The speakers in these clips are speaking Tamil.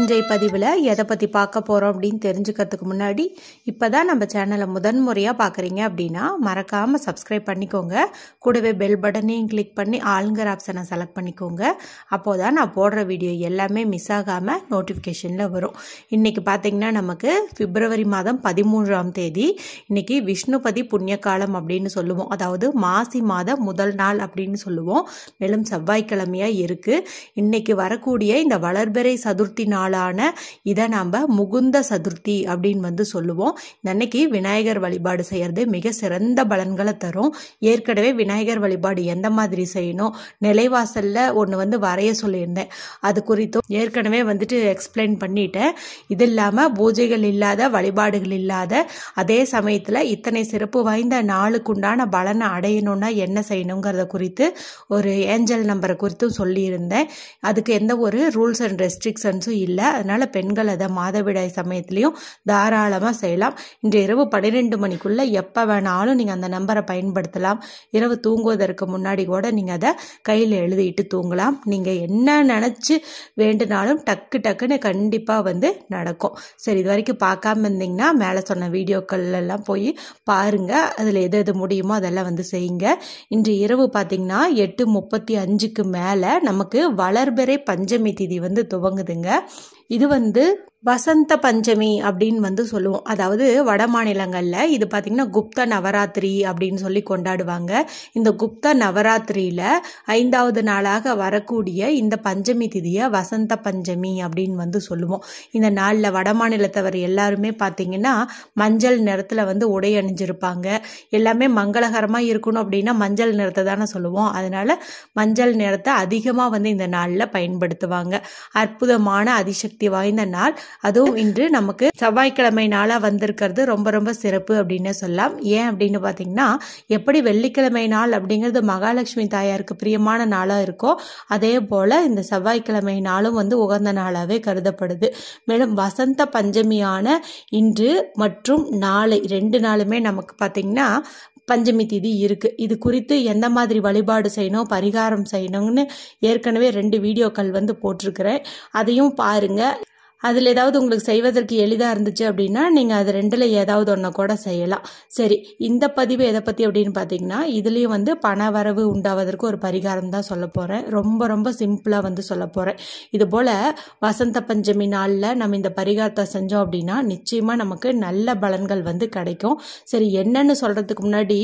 இன்றைய பதிவில் எதை பற்றி பார்க்க போகிறோம் அப்படின்னு தெரிஞ்சுக்கிறதுக்கு முன்னாடி இப்போ தான் நம்ம சேனலை முதன்முறையாக பார்க்குறீங்க அப்படின்னா மறக்காமல் சப்ஸ்கிரைப் பண்ணிக்கோங்க கூடவே பெல் பட்டனையும் கிளிக் பண்ணி ஆளுங்கிற ஆப்ஷனை செலக்ட் பண்ணிக்கோங்க அப்போ தான் நான் போடுற வீடியோ எல்லாமே மிஸ் ஆகாமல் நோட்டிஃபிகேஷனில் வரும் இன்றைக்கி பார்த்திங்கன்னா நமக்கு பிப்ரவரி மாதம் பதிமூன்றாம் தேதி இன்றைக்கி விஷ்ணுபதி புண்ணிய காலம் அப்படின்னு சொல்லுவோம் அதாவது மாசி மாதம் முதல் நாள் அப்படின்னு சொல்லுவோம் மேலும் செவ்வாய்க்கிழமையாக இருக்குது இன்றைக்கி வரக்கூடிய இந்த வளர்பிறை சதுர்த்தி நாள் நாளான இதை நாம் முகுந்த சதுர்த்தி அப்படின்னு வந்து சொல்லுவோம் அன்னைக்கு விநாயகர் வழிபாடு செய்கிறது மிக சிறந்த பலன்களை தரும் ஏற்கனவே விநாயகர் வழிபாடு எந்த மாதிரி செய்யணும் நிலைவாசலில் ஒன்று வந்து வரைய சொல்லியிருந்தேன் அது குறித்தும் ஏற்கனவே வந்துட்டு எக்ஸ்பிளைன் பண்ணிட்டேன் இது இல்லாமல் பூஜைகள் இல்லாத வழிபாடுகள் இல்லாத அதே சமயத்தில் இத்தனை சிறப்பு வாய்ந்த நாளுக்குண்டான பலனை அடையணும்னா என்ன செய்யணுங்கிறத குறித்து ஒரு ஏஞ்சல் நம்பரை குறித்தும் சொல்லியிருந்தேன் அதுக்கு எந்த ஒரு ரூல்ஸ் அண்ட் ரெஸ்ட்ரிக்ஷன்ஸும் இல்லை இல்லை அதனால் பெண்கள் அதை மாதவிடாய் சமயத்துலேயும் தாராளமாக செய்யலாம் இன்று இரவு பன்னிரெண்டு மணிக்குள்ளே எப்போ வேணாலும் நீங்கள் அந்த நம்பரை பயன்படுத்தலாம் இரவு தூங்குவதற்கு முன்னாடி கூட நீங்கள் அதை கையில் எழுதிட்டு தூங்கலாம் நீங்கள் என்ன நினச்சி வேண்டுனாலும் டக்கு டக்குன்னு கண்டிப்பாக வந்து நடக்கும் சரி இது வரைக்கும் பார்க்காம இருந்தீங்கன்னா மேலே சொன்ன வீடியோக்கள் எல்லாம் போய் பாருங்கள் அதில் எது எது முடியுமோ அதெல்லாம் வந்து செய்யுங்க இன்று இரவு பார்த்தீங்கன்னா எட்டு முப்பத்தி அஞ்சுக்கு மேலே நமக்கு வளர்பிறை பஞ்சமி திதி வந்து துவங்குதுங்க இது வந்து வசந்த பஞ்சமி அப்படின்னு வந்து சொல்லுவோம் அதாவது வட மாநிலங்களில் இது பார்த்திங்கன்னா குப்த நவராத்திரி அப்படின்னு சொல்லி கொண்டாடுவாங்க இந்த குப்த நவராத்திரியில் ஐந்தாவது நாளாக வரக்கூடிய இந்த பஞ்சமி திதியை வசந்த பஞ்சமி அப்படின்னு வந்து சொல்லுவோம் இந்த நாளில் வட மாநிலத்தவர் எல்லாருமே பார்த்திங்கன்னா மஞ்சள் நிறத்தில் வந்து உடை அணிஞ்சிருப்பாங்க எல்லாமே மங்களகரமாக இருக்கணும் அப்படின்னா மஞ்சள் நிறத்தை தானே சொல்லுவோம் அதனால் மஞ்சள் நிறத்தை அதிகமாக வந்து இந்த நாளில் பயன்படுத்துவாங்க அற்புதமான அதிசக்தி வாய்ந்த நாள் அதுவும் இன்று நமக்கு செவ்வாய்க்கிழமை நாளாக வந்திருக்கிறது ரொம்ப ரொம்ப சிறப்பு அப்படின்னு சொல்லலாம் ஏன் அப்படின்னு பார்த்தீங்கன்னா எப்படி வெள்ளிக்கிழமை நாள் அப்படிங்கிறது மகாலட்சுமி தாயாருக்கு பிரியமான நாளாக இருக்கோ அதே போல் இந்த செவ்வாய்க்கிழமை நாளும் வந்து உகந்த நாளாகவே கருதப்படுது மேலும் வசந்த பஞ்சமியான இன்று மற்றும் நாளை ரெண்டு நாளுமே நமக்கு பார்த்திங்கன்னா பஞ்சமி திதி இருக்குது இது குறித்து எந்த மாதிரி வழிபாடு செய்யணும் பரிகாரம் செய்யணும்னு ஏற்கனவே ரெண்டு வீடியோக்கள் வந்து போட்டிருக்கிறேன் அதையும் பாருங்கள் அதில் ஏதாவது உங்களுக்கு செய்வதற்கு எளிதாக இருந்துச்சு அப்படின்னா நீங்கள் அது ரெண்டில் ஏதாவது ஒன்றை கூட செய்யலாம் சரி இந்த பதிவு எதை பற்றி அப்படின்னு பார்த்தீங்கன்னா இதுலேயும் வந்து பண வரவு உண்டாவதற்கு ஒரு பரிகாரம் தான் சொல்ல போகிறேன் ரொம்ப ரொம்ப சிம்பிளாக வந்து சொல்ல போகிறேன் இது போல் வசந்த பஞ்சமி நாளில் நம்ம இந்த பரிகாரத்தை செஞ்சோம் அப்படின்னா நிச்சயமாக நமக்கு நல்ல பலன்கள் வந்து கிடைக்கும் சரி என்னன்னு சொல்கிறதுக்கு முன்னாடி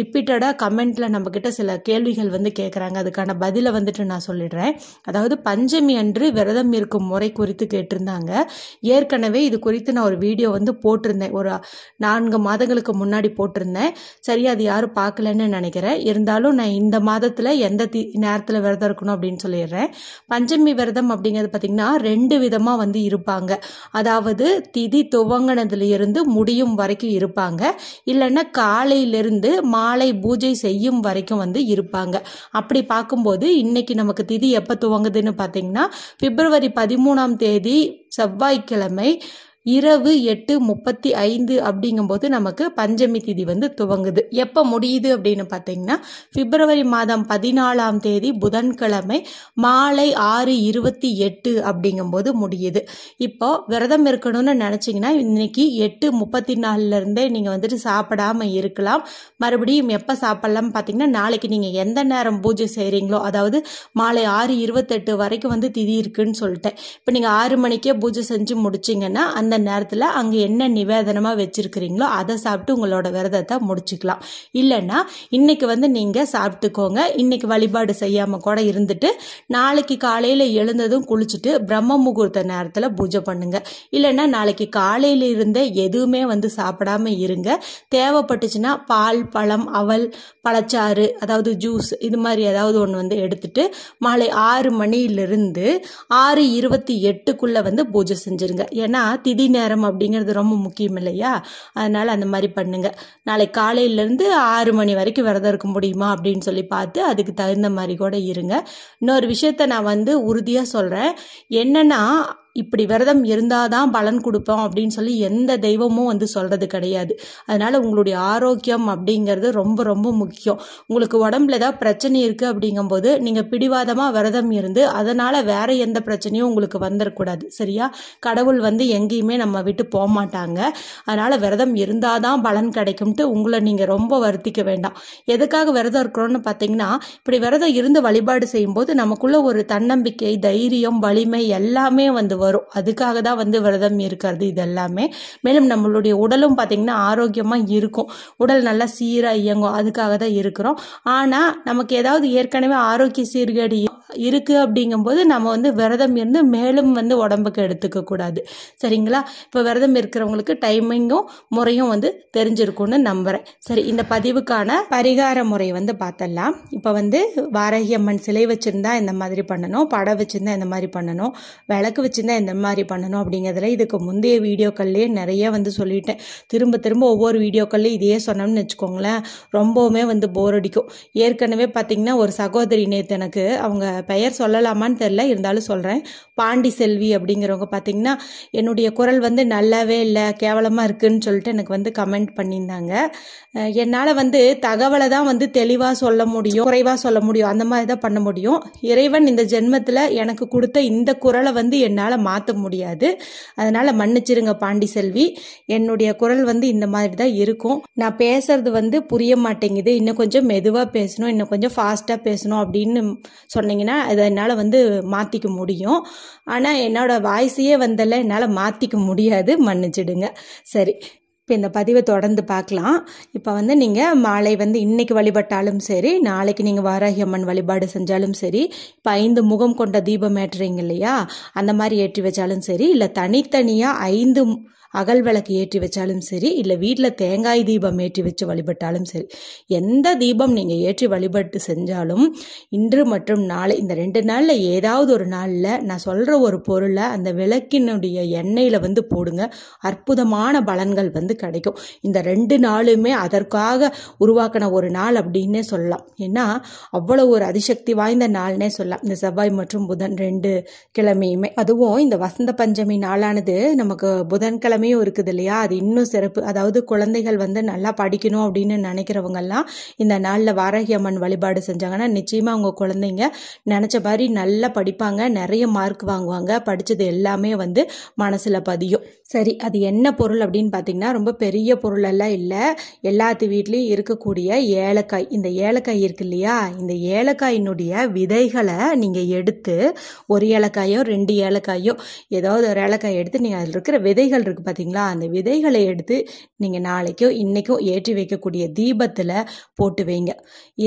ரிப்பீட்டடாக கமெண்ட்டில் நம்மக்கிட்ட சில கேள்விகள் வந்து கேட்குறாங்க அதுக்கான பதிலை வந்துட்டு நான் சொல்லிடுறேன் அதாவது பஞ்சமி அன்று விரதம் இருக்கும் முறை குறித்து கேட்டிருந்தாங்க சொன்னாங்க ஏற்கனவே இது குறித்து நான் ஒரு வீடியோ வந்து போட்டிருந்தேன் ஒரு நான்கு மாதங்களுக்கு முன்னாடி போட்டிருந்தேன் சரி அது யாரும் பார்க்கலன்னு நினைக்கிறேன் இருந்தாலும் நான் இந்த மாதத்தில் எந்த தி நேரத்தில் விரதம் இருக்கணும் அப்படின்னு சொல்லிடுறேன் பஞ்சமி விரதம் அப்படிங்கிறது பார்த்திங்கன்னா ரெண்டு விதமாக வந்து இருப்பாங்க அதாவது திதி துவங்கினதுலேருந்து முடியும் வரைக்கும் இருப்பாங்க இல்லைன்னா காலையிலிருந்து மாலை பூஜை செய்யும் வரைக்கும் வந்து இருப்பாங்க அப்படி பார்க்கும்போது இன்னைக்கு நமக்கு திதி எப்போ துவங்குதுன்னு பார்த்தீங்கன்னா பிப்ரவரி பதிமூணாம் தேதி செவ்வாய்க்கிழமை இரவு எட்டு முப்பத்தி ஐந்து அப்படிங்கும்போது நமக்கு பஞ்சமி திதி வந்து துவங்குது எப்போ முடியுது அப்படின்னு பார்த்தீங்கன்னா பிப்ரவரி மாதம் பதினாலாம் தேதி புதன்கிழமை மாலை ஆறு இருபத்தி எட்டு அப்படிங்கும்போது முடியுது இப்போ விரதம் இருக்கணும்னு நினச்சிங்கன்னா இன்னைக்கு எட்டு முப்பத்தி நாலுலேருந்தே நீங்கள் வந்துட்டு சாப்பிடாமல் இருக்கலாம் மறுபடியும் எப்போ சாப்பிட்லாம் பார்த்தீங்கன்னா நாளைக்கு நீங்கள் எந்த நேரம் பூஜை செய்கிறீங்களோ அதாவது மாலை ஆறு இருபத்தெட்டு வரைக்கும் வந்து திதி இருக்குன்னு சொல்லிட்டேன் இப்போ நீங்கள் ஆறு மணிக்கே பூஜை செஞ்சு முடிச்சிங்கன்னா அந்த அந்த நேரத்தில் அங்கே என்ன நிவேதனமாக வச்சுருக்கிறீங்களோ அதை சாப்பிட்டு உங்களோட விரதத்தை முடிச்சுக்கலாம் இல்லைன்னா இன்றைக்கி வந்து நீங்கள் சாப்பிட்டுக்கோங்க இன்றைக்கி வழிபாடு செய்யாமல் கூட இருந்துட்டு நாளைக்கு காலையில் எழுந்ததும் குளிச்சுட்டு பிரம்ம முகூர்த்த நேரத்தில் பூஜை பண்ணுங்கள் இல்லைன்னா நாளைக்கு காலையில் இருந்தே எதுவுமே வந்து சாப்பிடாமல் இருங்க தேவைப்பட்டுச்சுன்னா பால் பழம் அவல் பழச்சாறு அதாவது ஜூஸ் இது மாதிரி ஏதாவது ஒன்று வந்து எடுத்துட்டு மாலை ஆறு மணியிலிருந்து ஆறு இருபத்தி எட்டுக்குள்ளே வந்து பூஜை செஞ்சுருங்க ஏன்னா திதி அவதி நேரம் அப்படிங்கிறது ரொம்ப முக்கியம் இல்லையா அதனால் அந்த மாதிரி பண்ணுங்கள் நாளைக்கு காலையிலேருந்து ஆறு மணி வரைக்கும் விரதம் இருக்க முடியுமா அப்படின்னு சொல்லி பார்த்து அதுக்கு தகுந்த மாதிரி கூட இருங்க இன்னொரு விஷயத்த நான் வந்து உறுதியாக சொல்கிறேன் என்னென்னா இப்படி விரதம் இருந்தாதான் பலன் கொடுப்போம் அப்படின்னு சொல்லி எந்த தெய்வமும் வந்து சொல்கிறது கிடையாது அதனால் உங்களுடைய ஆரோக்கியம் அப்படிங்கிறது ரொம்ப ரொம்ப முக்கியம் உங்களுக்கு உடம்புல ஏதாவது பிரச்சனை இருக்குது அப்படிங்கும்போது நீங்கள் பிடிவாதமாக விரதம் இருந்து அதனால் வேற எந்த பிரச்சனையும் உங்களுக்கு வந்துடக்கூடாது சரியா கடவுள் வந்து எங்கேயுமே நம்ம விட்டு போக மாட்டாங்க அதனால் விரதம் இருந்தால் தான் பலன் கிடைக்கும்ட்டு உங்களை நீங்கள் ரொம்ப வருத்திக்க வேண்டாம் எதுக்காக விரதம் இருக்கிறோம்னு பார்த்தீங்கன்னா இப்படி விரதம் இருந்து வழிபாடு செய்யும்போது நமக்குள்ளே ஒரு தன்னம்பிக்கை தைரியம் வலிமை எல்லாமே வந்து வரும் அதுக்காக தான் வந்து விரதம் இருக்கிறது இதெல்லாமே மேலும் நம்மளுடைய உடலும் பார்த்திங்கன்னா ஆரோக்கியமாக இருக்கும் உடல் நல்லா சீராக இயங்கும் அதுக்காக தான் இருக்கிறோம் ஆனால் நமக்கு ஏதாவது ஏற்கனவே ஆரோக்கிய சீர்கேடு இருக்குது அப்படிங்கும்போது நம்ம வந்து விரதம் இருந்து மேலும் வந்து உடம்புக்கு எடுத்துக்க கூடாது சரிங்களா இப்போ விரதம் இருக்கிறவங்களுக்கு டைமிங்கும் முறையும் வந்து தெரிஞ்சிருக்கும்னு நம்புகிறேன் சரி இந்த பதிவுக்கான பரிகார முறை வந்து பார்த்தலாம் இப்போ வந்து வாரகியம்மன் சிலை வச்சுருந்தா இந்த மாதிரி பண்ணணும் படம் வச்சுருந்தா இந்த மாதிரி பண்ணணும் விளக்கு வச்சுருந்தா இந்த மாதிரி பண்ணணும் அப்படிங்கிறதுல இதுக்கு முந்தைய வீடியோக்கள்லேயே நிறைய வந்து சொல்லிட்டேன் திரும்ப திரும்ப ஒவ்வொரு வீடியோக்கள்லேயும் இதே சொன்னோம்னு வச்சுக்கோங்களேன் ரொம்பவுமே வந்து போர் அடிக்கும் ஏற்கனவே பார்த்திங்கன்னா ஒரு சகோதரி நேற்று எனக்கு அவங்க பெயர் சொல்லலாமான்னு தெரில இருந்தாலும் சொல்கிறேன் பாண்டி செல்வி அப்படிங்கிறவங்க பார்த்திங்கன்னா என்னுடைய குரல் வந்து நல்லாவே இல்லை கேவலமாக இருக்குதுன்னு சொல்லிட்டு எனக்கு வந்து கமெண்ட் பண்ணியிருந்தாங்க என்னால் வந்து தகவலை தான் வந்து தெளிவாக சொல்ல முடியும் குறைவாக சொல்ல முடியும் அந்த மாதிரி தான் பண்ண முடியும் இறைவன் இந்த ஜென்மத்தில் எனக்கு கொடுத்த இந்த குரலை வந்து என்னால் மாற்ற முடியாது அதனால் மன்னிச்சிருங்க பாண்டி செல்வி என்னுடைய குரல் வந்து இந்த மாதிரி தான் இருக்கும் நான் பேசுறது வந்து புரிய மாட்டேங்குது இன்னும் கொஞ்சம் மெதுவாக பேசணும் இன்னும் கொஞ்சம் ஃபாஸ்ட்டாக பேசணும் அப்படின்னு சொன்னீங்கன்னா அதை என்னால் வந்து மாற்றிக்க முடியும் ஆனால் என்னோடய வாய்ஸையே வந்தல என்னால் மாற்றிக்க முடியாது மன்னிச்சிடுங்க சரி இப்போ இந்த பதிவை தொடர்ந்து பார்க்கலாம் இப்போ வந்து நீங்கள் மாலை வந்து இன்றைக்கி வழிபட்டாலும் சரி நாளைக்கு நீங்கள் வாராகி அம்மன் வழிபாடு செஞ்சாலும் சரி இப்போ ஐந்து முகம் கொண்ட தீபம் ஏற்றுறீங்க இல்லையா அந்த மாதிரி ஏற்றி வச்சாலும் சரி இல்லை தனித்தனியாக ஐந்து அகல் விளக்கு ஏற்றி வச்சாலும் சரி இல்லை வீட்டில் தேங்காய் தீபம் ஏற்றி வச்சு வழிபட்டாலும் சரி எந்த தீபம் நீங்கள் ஏற்றி வழிபட்டு செஞ்சாலும் இன்று மற்றும் நாளை இந்த ரெண்டு நாளில் ஏதாவது ஒரு நாளில் நான் சொல்கிற ஒரு பொருளை அந்த விளக்கினுடைய எண்ணெயில் வந்து போடுங்க அற்புதமான பலன்கள் வந்து கிடைக்கும் இந்த ரெண்டு நாளுமே அதற்காக உருவாக்கின ஒரு நாள் அப்படின்னே சொல்லலாம் ஏன்னா அவ்வளோ ஒரு அதிசக்தி வாய்ந்த நாள்னே சொல்லலாம் இந்த செவ்வாய் மற்றும் புதன் ரெண்டு கிழமையுமே அதுவும் இந்த வசந்த பஞ்சமி நாளானது நமக்கு புதன்கிழமை திறமையும் இருக்குது இல்லையா அது இன்னும் சிறப்பு அதாவது குழந்தைகள் வந்து நல்லா படிக்கணும் அப்படின்னு நினைக்கிறவங்கெல்லாம் இந்த நாளில் வாரகி அம்மன் வழிபாடு செஞ்சாங்கன்னா நிச்சயமாக அவங்க குழந்தைங்க நினச்ச மாதிரி நல்லா படிப்பாங்க நிறைய மார்க் வாங்குவாங்க படித்தது எல்லாமே வந்து மனசில் பதியும் சரி அது என்ன பொருள் அப்படின்னு பார்த்தீங்கன்னா ரொம்ப பெரிய பொருளெல்லாம் இல்லை எல்லாத்து வீட்லேயும் இருக்கக்கூடிய ஏலக்காய் இந்த ஏலக்காய் இருக்கு இல்லையா இந்த ஏலக்காயினுடைய விதைகளை நீங்கள் எடுத்து ஒரு ஏலக்காயோ ரெண்டு ஏலக்காயோ ஏதாவது ஒரு ஏலக்காய் எடுத்து நீங்கள் அதில் இருக்கிற விதைகள் இருக்குது பார்த்தீங்களா அந்த விதைகளை எடுத்து நீங்கள் நாளைக்கோ இன்றைக்கோ ஏற்றி வைக்கக்கூடிய தீபத்தில் போட்டு வைங்க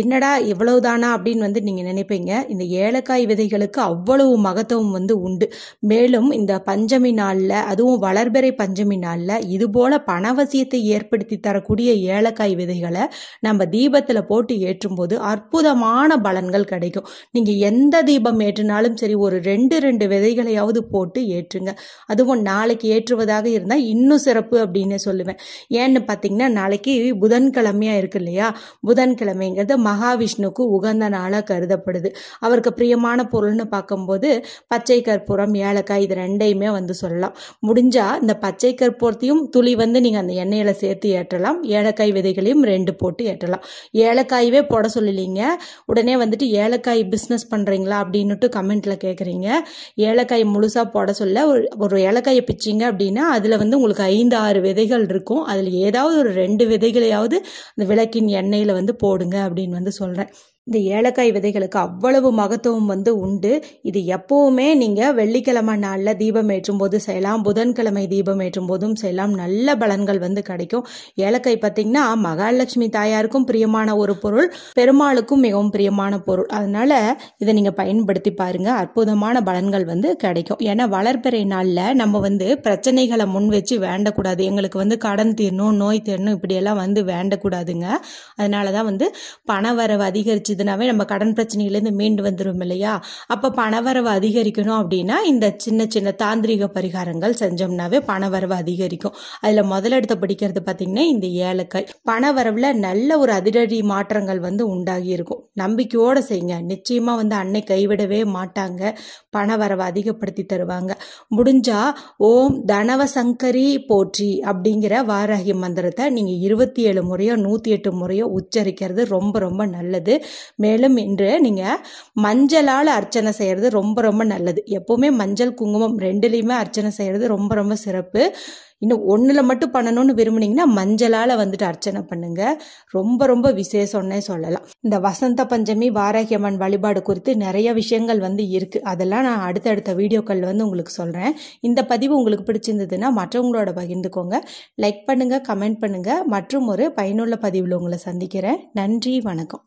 என்னடா இவ்வளவுதானா அப்படின்னு வந்து நீங்கள் நினைப்பீங்க இந்த ஏலக்காய் விதைகளுக்கு அவ்வளவு மகத்துவம் வந்து உண்டு மேலும் இந்த பஞ்சமி நாளில் அதுவும் வளர்பிறை பஞ்சமி நாளில் இதுபோல் பணவசியத்தை ஏற்படுத்தி தரக்கூடிய ஏலக்காய் விதைகளை நம்ம தீபத்தில் போட்டு ஏற்றும்போது அற்புதமான பலன்கள் கிடைக்கும் நீங்கள் எந்த தீபம் ஏற்றினாலும் சரி ஒரு ரெண்டு ரெண்டு விதைகளையாவது போட்டு ஏற்றுங்க அதுவும் நாளைக்கு ஏற்றுவதாக இருந்தால் தான் இன்னும் சிறப்பு அப்படின்னு சொல்லுவேன் ஏன்னு பார்த்தீங்கன்னா நாளைக்கு புதன்கிழமையாக இருக்கு இல்லையா புதன்கிழமைங்கிறது மகாவிஷ்ணுக்கு உகந்த நாளாக கருதப்படுது அவருக்கு பிரியமான பொருள்னு பார்க்கும்போது பச்சை கற்பூரம் ஏலக்காய் இது ரெண்டையுமே வந்து சொல்லலாம் முடிஞ்சால் இந்த பச்சை கற்பூரத்தையும் துளி வந்து நீங்கள் அந்த எண்ணெயில் சேர்த்து ஏற்றலாம் ஏலக்காய் விதைகளையும் ரெண்டு போட்டு ஏற்றலாம் ஏலக்காயவே போட சொல்லலீங்க உடனே வந்துட்டு ஏலக்காய் பிஸ்னஸ் பண்ணுறீங்களா அப்படின்னுட்டு கமெண்ட்டில் கேட்குறீங்க ஏலக்காய் முழுசாக போட சொல்ல ஒரு ஏலக்காயை பிச்சிங்க அப்படின்னா அதில் வந்து உங்களுக்கு ஐந்து ஆறு விதைகள் இருக்கும் அதில் ஏதாவது ஒரு ரெண்டு விதைகளையாவது அந்த விளக்கின் எண்ணெயில் வந்து போடுங்க அப்படின்னு வந்து சொல்கிறேன் இந்த ஏலக்காய் விதைகளுக்கு அவ்வளவு மகத்துவம் வந்து உண்டு இது எப்போவுமே நீங்கள் வெள்ளிக்கிழமை நாளில் தீபம் ஏற்றும் போது செய்யலாம் புதன்கிழமை தீபம் ஏற்றும் போதும் செய்யலாம் நல்ல பலன்கள் வந்து கிடைக்கும் ஏலக்காய் பார்த்தீங்கன்னா மகாலட்சுமி தாயாருக்கும் பிரியமான ஒரு பொருள் பெருமாளுக்கும் மிகவும் பிரியமான பொருள் அதனால் இதை நீங்கள் பயன்படுத்தி பாருங்கள் அற்புதமான பலன்கள் வந்து கிடைக்கும் ஏன்னா வளர்ப்பிறை நாளில் நம்ம வந்து பிரச்சனைகளை முன் வச்சு வேண்டக்கூடாது எங்களுக்கு வந்து கடன் தீரணும் நோய் தீரணும் இப்படியெல்லாம் வந்து வேண்டக்கூடாதுங்க அதனால தான் வந்து பண வரவு அதிகரிச்சு இருந்துச்சுனாவே நம்ம கடன் பிரச்சனையிலேருந்து மீண்டு வந்துடும் இல்லையா அப்போ பணவரவு அதிகரிக்கணும் அப்படின்னா இந்த சின்ன சின்ன தாந்திரிக பரிகாரங்கள் செஞ்சோம்னாவே பணவரவு அதிகரிக்கும் அதில் முதலெடுத்து படிக்கிறது பார்த்தீங்கன்னா இந்த ஏலக்காய் பணவரவில் நல்ல ஒரு அதிரடி மாற்றங்கள் வந்து உண்டாகி இருக்கும் நம்பிக்கையோடு செய்யுங்க நிச்சயமாக வந்து அன்னை கைவிடவே மாட்டாங்க பணவரவை அதிகப்படுத்தி தருவாங்க முடிஞ்சா ஓம் தனவ சங்கரி போற்றி அப்படிங்கிற வாராகி மந்திரத்தை நீங்கள் இருபத்தி ஏழு முறையோ நூற்றி எட்டு முறையோ உச்சரிக்கிறது ரொம்ப ரொம்ப நல்லது மேலும் இன்று நீங்கள் மஞ்சளால் அர்ச்சனை செய்கிறது ரொம்ப ரொம்ப நல்லது எப்போவுமே மஞ்சள் குங்குமம் ரெண்டுலேயுமே அர்ச்சனை செய்கிறது ரொம்ப ரொம்ப சிறப்பு இன்னும் ஒன்றில் மட்டும் பண்ணணும்னு விரும்புனீங்கன்னா மஞ்சளால் வந்துட்டு அர்ச்சனை பண்ணுங்கள் ரொம்ப ரொம்ப விசேஷம்னே சொல்லலாம் இந்த வசந்த பஞ்சமி வாராகியம்மன் வழிபாடு குறித்து நிறைய விஷயங்கள் வந்து இருக்குது அதெல்லாம் நான் அடுத்தடுத்த வீடியோக்கள் வந்து உங்களுக்கு சொல்கிறேன் இந்த பதிவு உங்களுக்கு பிடிச்சிருந்ததுன்னா மற்றவங்களோட பகிர்ந்துக்கோங்க லைக் பண்ணுங்கள் கமெண்ட் பண்ணுங்கள் மற்றும் ஒரு பயனுள்ள பதிவில் உங்களை சந்திக்கிறேன் நன்றி வணக்கம்